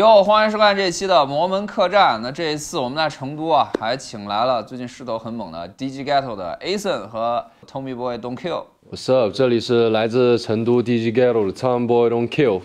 哟，欢迎收看这一期的《魔门客栈》，那这一次我们在成都啊，还请来了最近势头很猛的 DJ Ghetto 的 Asen 和 Tommy Boy Don t Kill。What's up？这里是来自成都 DJ Ghetto 的 Tommy Boy Don t Kill。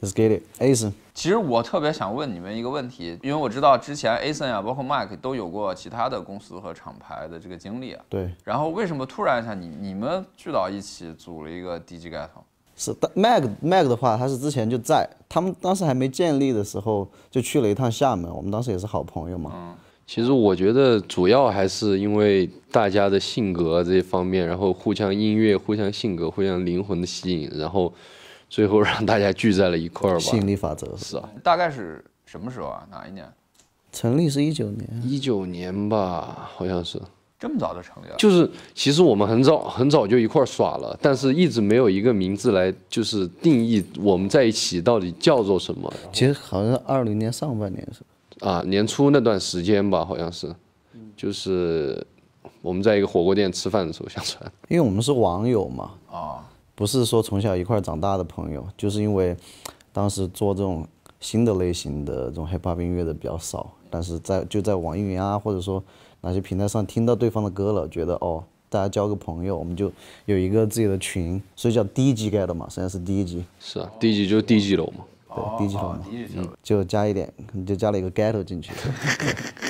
Let's get it，Asen。其实我特别想问你们一个问题，因为我知道之前 Asen 啊，包括 Mike 都有过其他的公司和厂牌的这个经历啊。对。然后为什么突然一下，你你们聚到一起组了一个 DJ Ghetto？是，mag mag 的话，他是之前就在他们当时还没建立的时候就去了一趟厦门，我们当时也是好朋友嘛。嗯，其实我觉得主要还是因为大家的性格这些方面，然后互相音乐、互相性格、互相灵魂的吸引，然后最后让大家聚在了一块儿吧。心理法则是啊，大概是什么时候啊？哪一年？成立是一九年，一九年吧，好像是。这么早就成立了？就是，其实我们很早很早就一块儿耍了，但是一直没有一个名字来，就是定义我们在一起到底叫做什么。其实好像是二零年上半年是吧？啊，年初那段时间吧，好像是，就是我们在一个火锅店吃饭的时候相传。因为我们是网友嘛，啊，不是说从小一块儿长大的朋友，就是因为当时做这种新的类型的这种 hiphop 音乐的比较少，但是在就在网易云啊，或者说。哪些平台上听到对方的歌了，觉得哦，大家交个朋友，我们就有一个自己的群，所以叫低级 get 的嘛，现在是低级，是啊，低级就是低级流嘛，对，低级流嘛，嗯，就加一点，就加了一个 get 进去，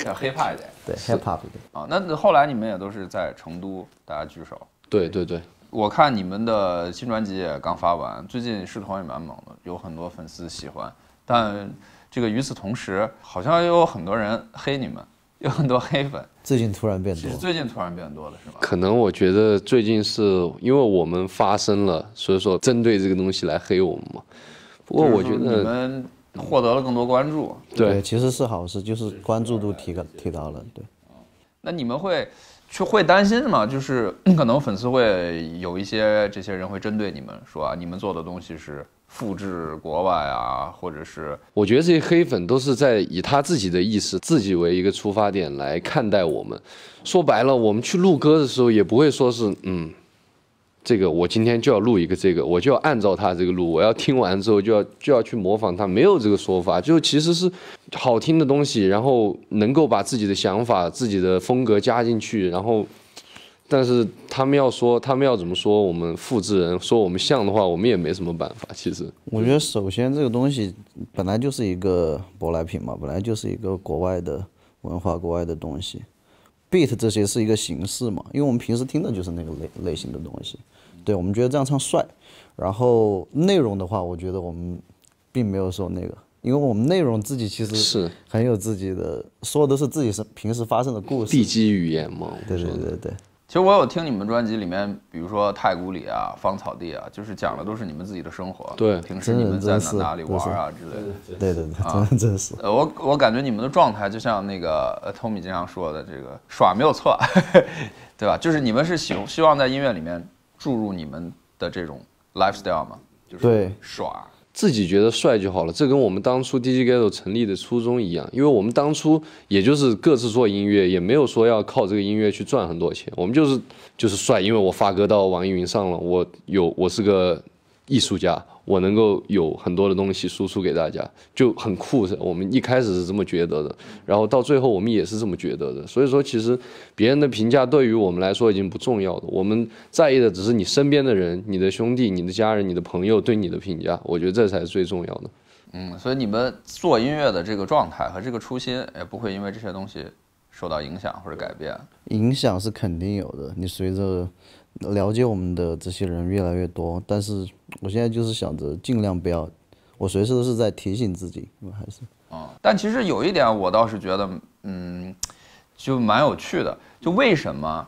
加 hiphop 一点，对，hiphop，对啊，那后来你们也都是在成都，大家举手，对对对，我看你们的新专辑也刚发完，最近势头也蛮猛的，有很多粉丝喜欢，但这个与此同时，好像也有很多人黑你们。有很多黑粉，最近突然变多。最近突然变多了，是吧？可能我觉得最近是因为我们发声了，所以说针对这个东西来黑我们嘛。不过我觉得你们获得了更多关注，对，其实是好事，就是关注度提高提高了，对。那你们会？就会担心嘛，就是可能粉丝会有一些这些人会针对你们说啊，你们做的东西是复制国外啊，或者是我觉得这些黑粉都是在以他自己的意思，自己为一个出发点来看待我们。说白了，我们去录歌的时候也不会说是嗯。这个我今天就要录一个，这个我就要按照他这个录，我要听完之后就要就要去模仿他。没有这个说法，就其实是好听的东西，然后能够把自己的想法、自己的风格加进去，然后，但是他们要说，他们要怎么说我们复制人说我们像的话，我们也没什么办法。其实，我觉得首先这个东西本来就是一个舶来品嘛，本来就是一个国外的文化、国外的东西。beat 这些是一个形式嘛，因为我们平时听的就是那个类类型的东西，对我们觉得这样唱帅，然后内容的话，我觉得我们并没有说那个，因为我们内容自己其实是很有自己的，说的都是自己是平时发生的故事，地基语言嘛，对对对对。其实我有听你们专辑里面，比如说《太古里》啊，《芳草地》啊，就是讲的都是你们自己的生活，对，平时你们在哪里玩啊之类的，对对对。真真是。我我感觉你们的状态就像那个 Tommy 经常说的，这个耍没有错，对吧？就是你们是希希望在音乐里面注入你们的这种 lifestyle 嘛，就是耍。自己觉得帅就好了，这跟我们当初 DJ Gato 成立的初衷一样，因为我们当初也就是各自做音乐，也没有说要靠这个音乐去赚很多钱，我们就是就是帅，因为我发歌到网易云上了，我有我是个。艺术家，我能够有很多的东西输出给大家，就很酷。我们一开始是这么觉得的，然后到最后我们也是这么觉得的。所以说，其实别人的评价对于我们来说已经不重要了。我们在意的只是你身边的人、你的兄弟、你的家人、你的朋友对你的评价，我觉得这才是最重要的。嗯，所以你们做音乐的这个状态和这个初心也不会因为这些东西受到影响或者改变？影响是肯定有的。你随着了解我们的这些人越来越多，但是我现在就是想着尽量不要，我随时都是在提醒自己，还是嗯，但其实有一点，我倒是觉得，嗯，就蛮有趣的，就为什么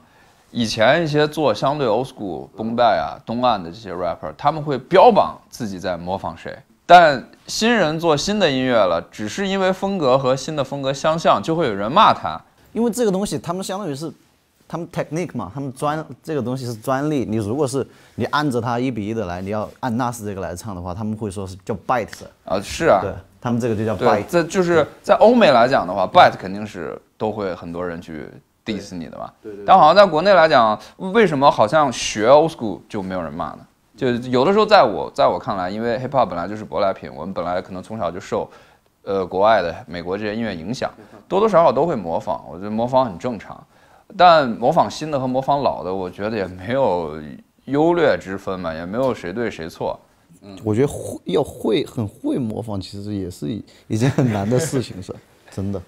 以前一些做相对 old school、b o m bap 啊、东岸的这些 rapper，他们会标榜自己在模仿谁，但新人做新的音乐了，只是因为风格和新的风格相像，就会有人骂他，因为这个东西他们相当于是。他们 technique 嘛，他们专这个东西是专利。你如果是你按着它一比一的来，你要按 Nas 这个来唱的话，他们会说是叫 bite。啊，是啊，他们这个就叫 bite。这就是在欧美来讲的话，bite 肯定是都会很多人去 diss 你的吧。对对。但好像在国内来讲，为什么好像学 old school 就没有人骂呢？就有的时候在我在我看来，因为 hip hop 本来就是舶来品，我们本来可能从小就受呃国外的美国这些音乐影响，多多少少都会模仿。我觉得模仿很正常。但模仿新的和模仿老的，我觉得也没有优劣之分嘛，也没有谁对谁错。嗯，我觉得会要会很会模仿，其实也是一一件很难的事情，是，真的。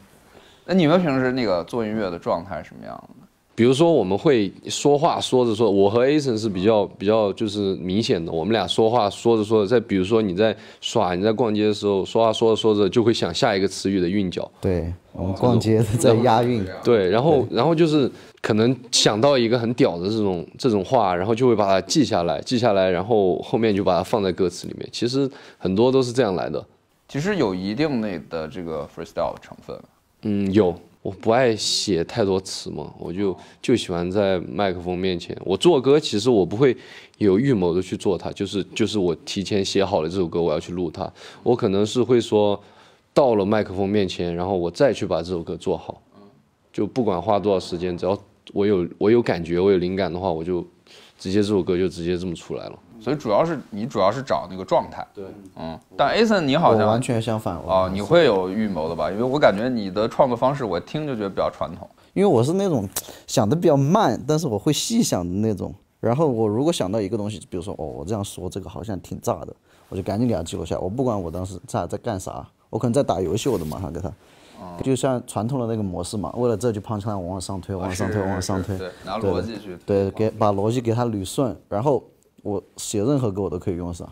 那你们平时那个做音乐的状态是什么样的？比如说我们会说话说着说，我和 A 森是比较比较就是明显的，我们俩说话说着说着。再比如说你在耍你在逛街的时候说话说着说着就会想下一个词语的韵脚。对，我们逛街在押韵。对，然后然后就是可能想到一个很屌的这种这种话，然后就会把它记下来，记下来，然后后面就把它放在歌词里面。其实很多都是这样来的。其实有一定内的这个 freestyle 成分。嗯，有。我不爱写太多词嘛，我就就喜欢在麦克风面前。我做歌，其实我不会有预谋的去做它，就是就是我提前写好了这首歌，我要去录它。我可能是会说，到了麦克风面前，然后我再去把这首歌做好。就不管花多少时间，只要我有我有感觉，我有灵感的话，我就直接这首歌就直接这么出来了。所以主要是你，主要是找那个状态。对，嗯。但 Ason，你好像完全相反哦，你会有预谋的吧？因为我感觉你的创作方式，我听就觉得比较传统。因为我是那种想的比较慢，但是我会细想的那种。然后我如果想到一个东西，比如说哦，我这样说，这个好像挺炸的，我就赶紧给他记录下。我不管我当时在在干啥，我可能在打游戏，我都马上给他。就像传统的那个模式嘛，为了这句胖白，我往上推，往上推，往上推。对，拿逻辑去。对，给把逻辑给他捋顺，然后。我写任何歌我都可以用上，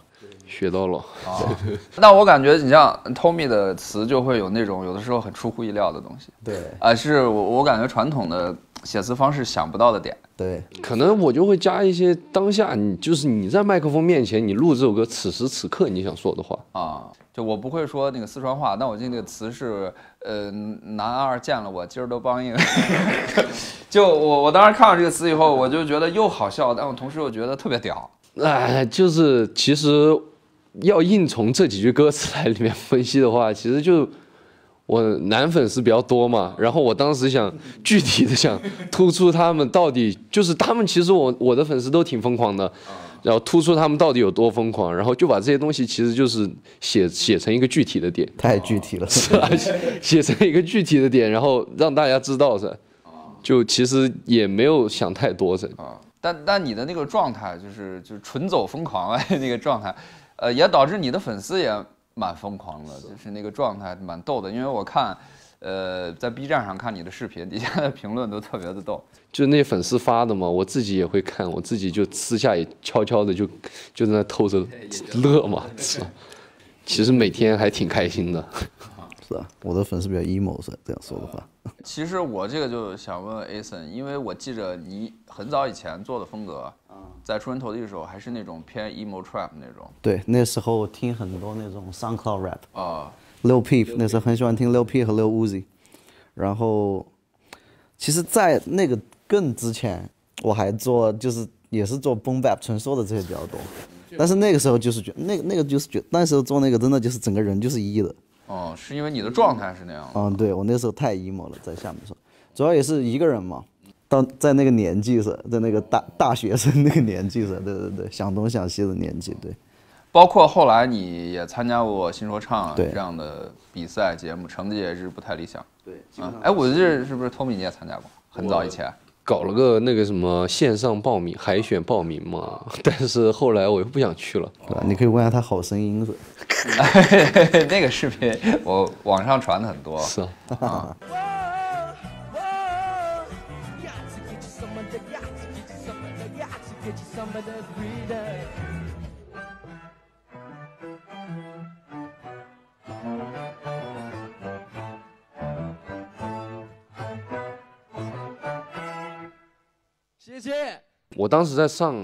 学到了啊！那我感觉你像 Tommy 的词就会有那种有的时候很出乎意料的东西。对啊，是我我感觉传统的写词方式想不到的点。对，可能我就会加一些当下你就是你在麦克风面前你录这首歌此时此刻你想说的话啊！就我不会说那个四川话，但我记得那个词是呃，男二见了我今儿都帮硬。就我我当时看到这个词以后，我就觉得又好笑，但我同时又觉得特别屌。哎，就是其实，要硬从这几句歌词来里面分析的话，其实就我男粉丝比较多嘛。然后我当时想具体的想突出他们到底，就是他们其实我我的粉丝都挺疯狂的，然后突出他们到底有多疯狂。然后就把这些东西其实就是写写成一个具体的点，太具体了，是吧？写成一个具体的点，然后让大家知道是，就其实也没有想太多是。但但你的那个状态就是就是纯走疯狂啊 那个状态，呃也导致你的粉丝也蛮疯狂的，就是那个状态蛮逗的，因为我看，呃在 B 站上看你的视频，底下的评论都特别的逗，就那粉丝发的嘛，我自己也会看，我自己就私下也悄悄的就就在那偷着乐嘛，其实每天还挺开心的。是啊，我的粉丝比较 emo，是这样说的话。其实我这个就想问问 Ason，因为我记着你很早以前做的风格，在出人头地的时候，还是那种偏 emo trap 那种。对，那时候听很多那种 SoundCloud rap。啊。uh,，Lil P，e e 那时候很喜欢听 Lil P 和 Lil Uzi。然后，其实，在那个更之前，我还做就是也是做 boom bap 成说的这些比较多。但是那个时候就是觉那个那个就是觉那时候做那个真的就是整个人就是 e 了。哦，是因为你的状态是那样的。嗯，对我那时候太 emo 了，在厦门说，主要也是一个人嘛。到在那个年纪是，在那个大大学生那个年纪是，对对对，想东想西的年纪，对。包括后来你也参加过新说唱这样的比赛节目，成绩也是不太理想。对，哎，我记得是不是 Tommy 你也参加过，很早以前。搞了个那个什么线上报名海选报名嘛，但是后来我又不想去了。对吧？你可以问下他《好声音》是，那个视频我网上传的很多。是啊。我当时在上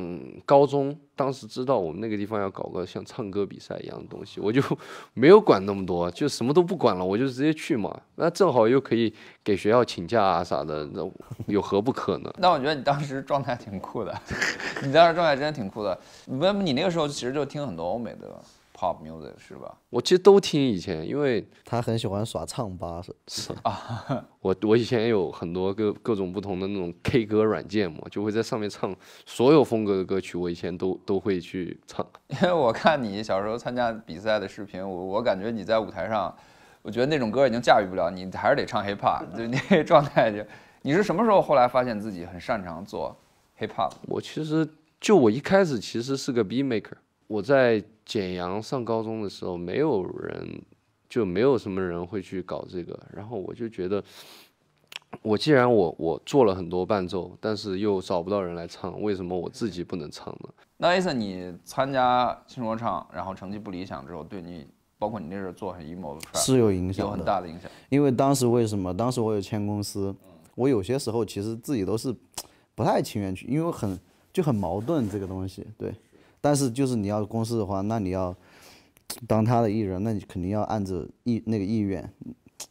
高中，当时知道我们那个地方要搞个像唱歌比赛一样的东西，我就 没有管那么多，就什么都不管了，我就直接去嘛。那正好又可以给学校请假啊啥的，那有何不可呢？那 我觉得你当时状态挺酷的，你当时状态真的挺酷的。不，你那个时候其实就听很多欧美的。Pop music 是吧？我其实都听以前，因为他很喜欢耍唱吧是是啊。我我以前有很多各各种不同的那种 K 歌软件嘛，就会在上面唱所有风格的歌曲。我以前都都会去唱。因 为我看你小时候参加比赛的视频，我我感觉你在舞台上，我觉得那种歌已经驾驭不了，你还是得唱 Hip Hop。就那状态就，你是什么时候后来发现自己很擅长做 Hip Hop？我其实就我一开始其实是个 b e a Maker，我在。简阳上高中的时候，没有人，就没有什么人会去搞这个。然后我就觉得，我既然我我做了很多伴奏，但是又找不到人来唱，为什么我自己不能唱呢？那意思你参加新说唱，然后成绩不理想之后，对你，包括你那时候做很 emo，是有影响有很大的影响。因为当时为什么？当时我有签公司，我有些时候其实自己都是不太情愿去，因为很就很矛盾这个东西，对。但是就是你要公司的话，那你要当他的艺人，那你肯定要按着意那个意愿，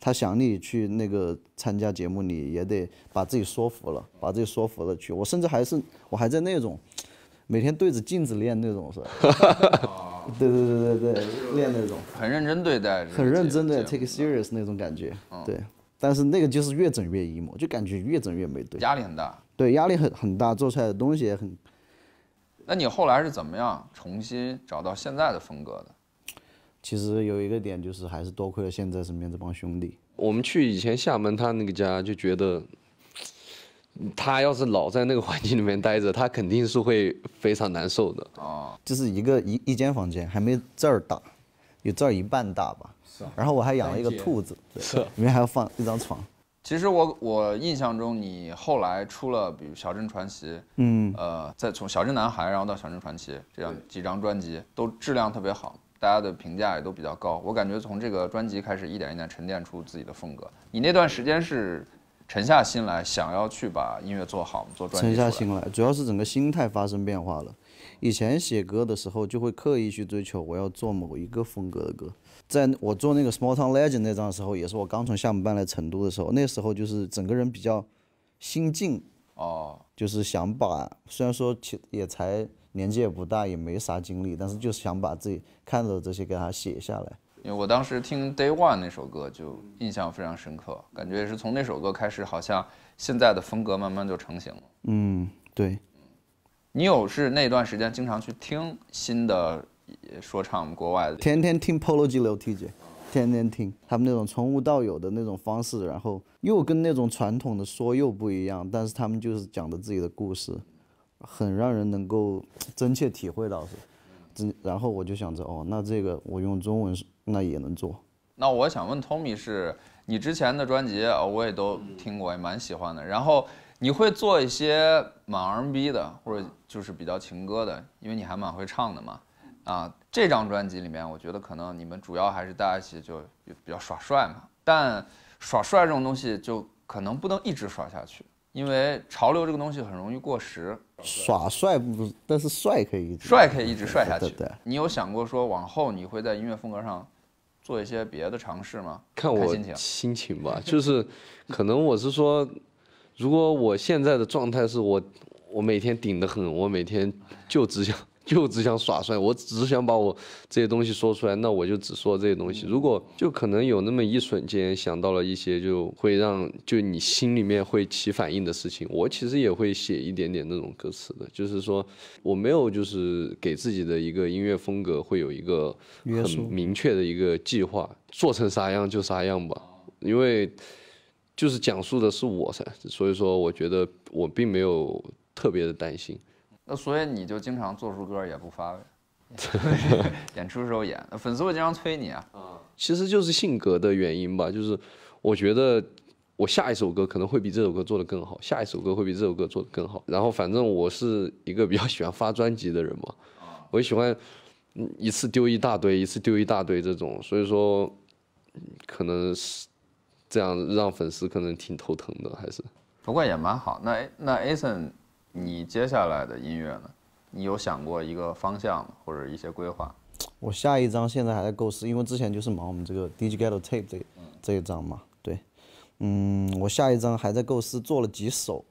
他想你去那个参加节目，你也得把自己说服了，把自己说服了去。我甚至还是我还在那种每天对着镜子练那种是，对对对对对，练那种。很认真对待，很认真的 t a k e serious 那种感觉，对。但是那个就是越整越 emo，就感觉越整越没对。压力很大。对，压力很很大，做出来的东西也很。那你后来是怎么样重新找到现在的风格的？其实有一个点就是，还是多亏了现在身边这帮兄弟。我们去以前厦门他那个家，就觉得他要是老在那个环境里面待着，他肯定是会非常难受的。哦，就是一个一一间房间，还没这儿大，有这儿一半大吧。是。然后我还养了一个兔子，是，里面还要放一张床。其实我我印象中，你后来出了比如《小镇传奇》，嗯，呃，再从《小镇男孩》然后到《小镇传奇》这样几张专辑，都质量特别好，大家的评价也都比较高。我感觉从这个专辑开始，一点一点沉淀出自己的风格。你那段时间是沉下心来，想要去把音乐做好，做专辑。沉下心来，主要是整个心态发生变化了。以前写歌的时候，就会刻意去追求我要做某一个风格的歌。在我做那个《Small Town Legend》那张的时候，也是我刚从厦门搬来成都的时候。那时候就是整个人比较心静，哦，就是想把虽然说其也才年纪也不大，也没啥经历，但是就是想把自己看到的这些给它写下来。因为我当时听《Day One》那首歌就印象非常深刻，感觉也是从那首歌开始，好像现在的风格慢慢就成型了。嗯，对。你有是那段时间经常去听新的说唱，国外的，天天听 Polo G、流天杰，天天听他们那种从无到有的那种方式，然后又跟那种传统的说又不一样，但是他们就是讲的自己的故事，很让人能够真切体会到是。真，然后我就想着，哦，那这个我用中文那也能做。那我想问 Tommy 是你之前的专辑啊，我也都听过，也蛮喜欢的。然后。你会做一些蛮 R&B 的，或者就是比较情歌的，因为你还蛮会唱的嘛。啊，这张专辑里面，我觉得可能你们主要还是大家一起就比较耍帅嘛。但耍帅这种东西，就可能不能一直耍下去，因为潮流这个东西很容易过时。耍帅不，但是帅可以一直帅可以一直帅下去。对对。你有想过说往后你会在音乐风格上做一些别的尝试吗？看我心情心情吧，就是可能我是说。如果我现在的状态是我，我每天顶得很，我每天就只想 就只想耍帅，我只想把我这些东西说出来，那我就只说这些东西。如果就可能有那么一瞬间想到了一些，就会让就你心里面会起反应的事情，我其实也会写一点点那种歌词的，就是说我没有就是给自己的一个音乐风格会有一个很明确的一个计划，做成啥样就啥样吧，因为。就是讲述的是我噻，所以说我觉得我并没有特别的担心。那所以你就经常做出歌也不发呗？演出时候演，粉丝会经常催你啊。嗯，其实就是性格的原因吧，就是我觉得我下一首歌可能会比这首歌做得更好，下一首歌会比这首歌做得更好。然后反正我是一个比较 喜欢发专辑的人嘛，我喜欢一次丢一大堆，一次丢一大堆这种，所以说可能是。这样让粉丝可能挺头疼的，还是，不过也蛮好。那那 Ason，你接下来的音乐呢？你有想过一个方向或者一些规划？我下一张现在还在构思，因为之前就是忙我们这个《d i g i t a l Tape》这这一张嘛。对，嗯，我下一张还在构思，做了几首，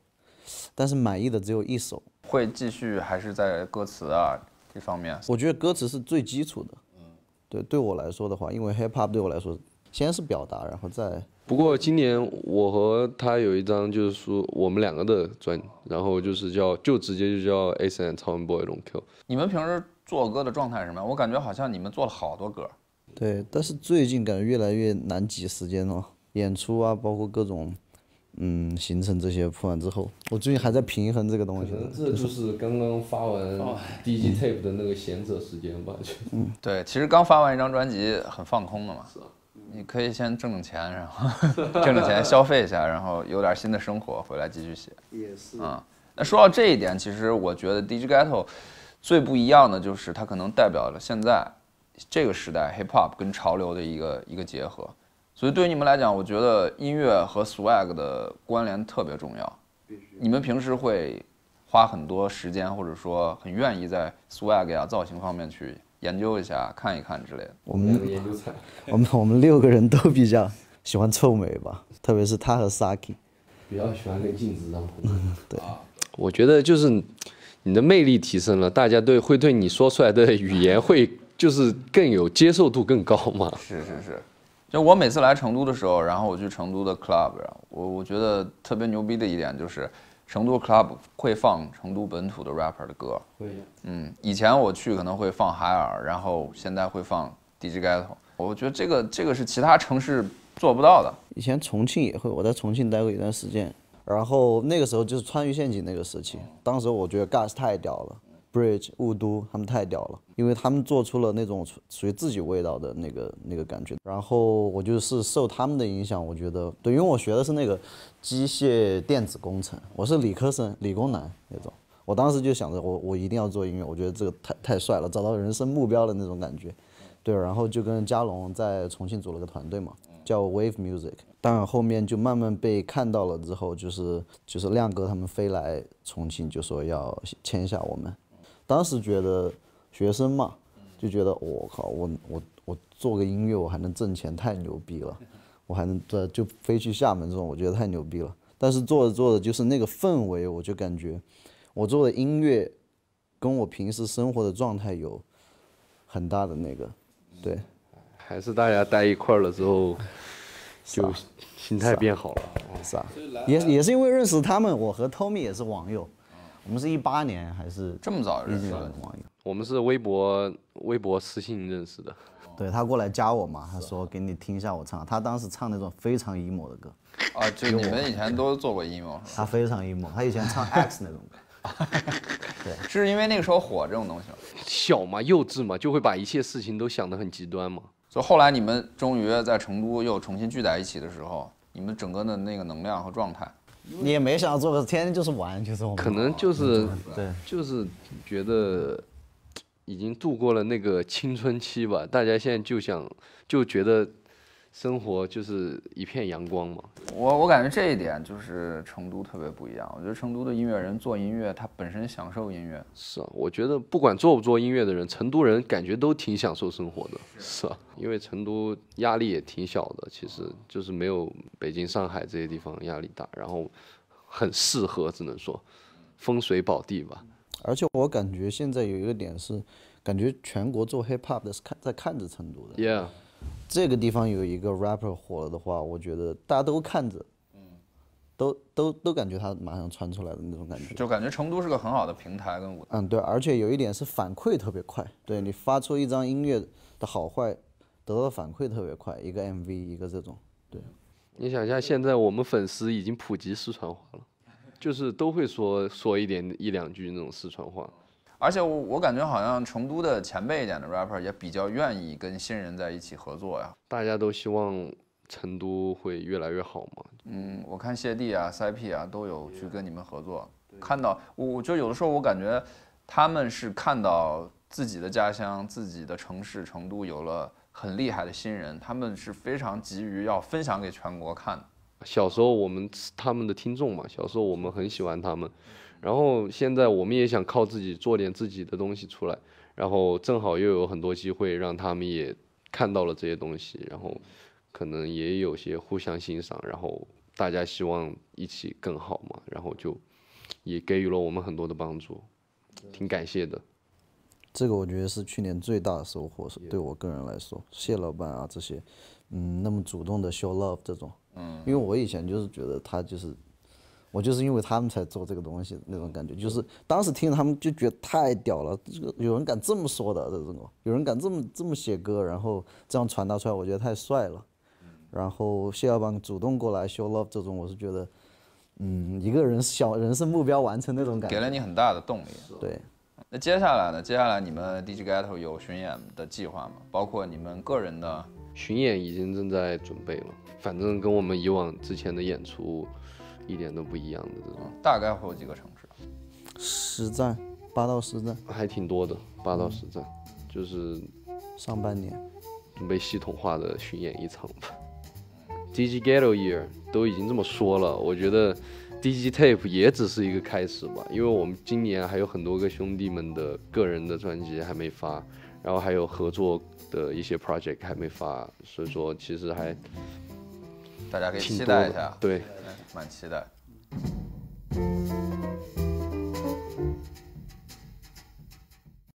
但是满意的只有一首。会继续还是在歌词啊这方面？我觉得歌词是最基础的。嗯，对，对我来说的话，因为 hiphop 对我来说，先是表达，然后再。不过今年我和他有一张，就是说我们两个的专，然后就是叫就直接就叫 A S N 超人 Boy b o y Q。你们平时做歌的状态是什么？我感觉好像你们做了好多歌。对，但是最近感觉越来越难挤时间了，演出啊，包括各种嗯行程这些铺完之后，我最近还在平衡这个东西。可能这就是刚刚发完 D G Tape 的那个闲者时间吧，就。嗯，对，其实刚发完一张专辑，很放空的嘛。是啊。你可以先挣点钱，然后 挣点钱消费一下，然后有点新的生活，回来继续写。也是。嗯，那说到这一点，其实我觉得 DJ Ghetto 最不一样的就是它可能代表了现在这个时代 hip hop 跟潮流的一个一个结合。所以对于你们来讲，我觉得音乐和 swag 的关联特别重要。你们平时会花很多时间，或者说很愿意在 swag 啊造型方面去。研究一下，看一看之类的。我们研究我们我们六个人都比较喜欢臭美吧，特别是他和 Saki，比较喜欢跟镜子上。对我觉得就是你的魅力提升了，大家对会对你说出来的语言会就是更有接受度更高嘛。是是是，就我每次来成都的时候，然后我去成都的 club，我我觉得特别牛逼的一点就是。成都 club 会放成都本土的 rapper 的歌，会。嗯，以前我去可能会放海尔，然后现在会放 DJ Ghetto。我觉得这个这个是其他城市做不到的。以前重庆也会，我在重庆待过一段时间，然后那个时候就是川渝陷阱那个时期，当时我觉得 g a s 太屌了。Bridge 雾都他们太屌了，因为他们做出了那种属于自己味道的那个那个感觉。然后我就是受他们的影响，我觉得对，因为我学的是那个机械电子工程，我是理科生，理工男那种。我当时就想着，我我一定要做音乐，我觉得这个太太帅了，找到人生目标的那种感觉。对，然后就跟嘉龙在重庆组了个团队嘛，叫 Wave Music。但后面就慢慢被看到了之后，就是就是亮哥他们飞来重庆，就说要签下我们。当时觉得学生嘛，就觉得我靠，我我我做个音乐我还能挣钱，太牛逼了，我还能对就飞去厦门这种，我觉得太牛逼了。但是做着做着，就是那个氛围，我就感觉我做的音乐跟我平时生活的状态有很大的那个，对。还是大家待一块儿了之后，就心态变好了。是啊，也也是因为认识他们，我和 Tommy 也是网友。我们是一八年还是这么早认识的网友？我们是微博微博私信认识的，对他过来加我嘛，他说给你听一下我唱，他当时唱那种非常 emo 的歌，啊，就你们以前都做过 emo 他非常 emo，他以前唱 X 那种歌，对，是因为那个时候火这种东西，小嘛，幼稚嘛，就会把一切事情都想得很极端嘛。所以后来你们终于在成都又重新聚在一起的时候，你们整个的那个能量和状态。你也没想做个，天天就是玩，就是可能就是对，就是觉得已经度过了那个青春期吧，大家现在就想就觉得。生活就是一片阳光嘛。我我感觉这一点就是成都特别不一样。我觉得成都的音乐人做音乐，他本身享受音乐。是啊，我觉得不管做不做音乐的人，成都人感觉都挺享受生活的。是啊，因为成都压力也挺小的，其实就是没有北京、上海这些地方压力大，然后很适合，只能说风水宝地吧。而且我感觉现在有一个点是，感觉全国做 hiphop 的是看在看着成都的。Yeah。这个地方有一个 rapper 火了的话，我觉得大家都看着，嗯，都都都感觉他马上窜出来的那种感觉，就感觉成都是个很好的平台跟舞台，嗯，对，而且有一点是反馈特别快，对你发出一张音乐的好坏，得到反馈特别快，一个 MV，一个这种，对，你想一下，现在我们粉丝已经普及四川话了，就是都会说说一点一两句那种四川话。而且我我感觉好像成都的前辈一点的 rapper 也比较愿意跟新人在一起合作呀。大家都希望成都会越来越好嘛。嗯，我看谢帝啊、塞 p 啊都有去跟你们合作，看到我就有的时候我感觉他们是看到自己的家乡、自己的城市成都有了很厉害的新人，他们是非常急于要分享给全国看。小时候我们他们的听众嘛，小时候我们很喜欢他们。然后现在我们也想靠自己做点自己的东西出来，然后正好又有很多机会让他们也看到了这些东西，然后可能也有些互相欣赏，然后大家希望一起更好嘛，然后就也给予了我们很多的帮助，挺感谢的。这个我觉得是去年最大的收获，是对我个人来说，谢老板啊这些，嗯，那么主动的 show love 这种，嗯，因为我以前就是觉得他就是。我就是因为他们才做这个东西，那种感觉就是当时听着他们就觉得太屌了，这个有人敢这么说的这种，有人敢这么这么写歌，然后这样传达出来，我觉得太帅了。然后谢耀邦主动过来 show love 这种，我是觉得，嗯，一个人小人生目标完成那种感觉，给了你很大的动力。对。那接下来呢？接下来你们 DJ Ghetto 有巡演的计划吗？包括你们个人的巡演已经正在准备了，反正跟我们以往之前的演出。一点都不一样的这种，大概会有几个城市，十站，八到十站，还挺多的，八到十站，就是上半年，准备系统化的巡演一场吧。D G Ghetto Year 都已经这么说了，我觉得 D G Tape 也只是一个开始吧，因为我们今年还有很多个兄弟们的个人的专辑还没发，然后还有合作的一些 Project 还没发，所以说其实还。大家可以期待一下，对，蛮期待。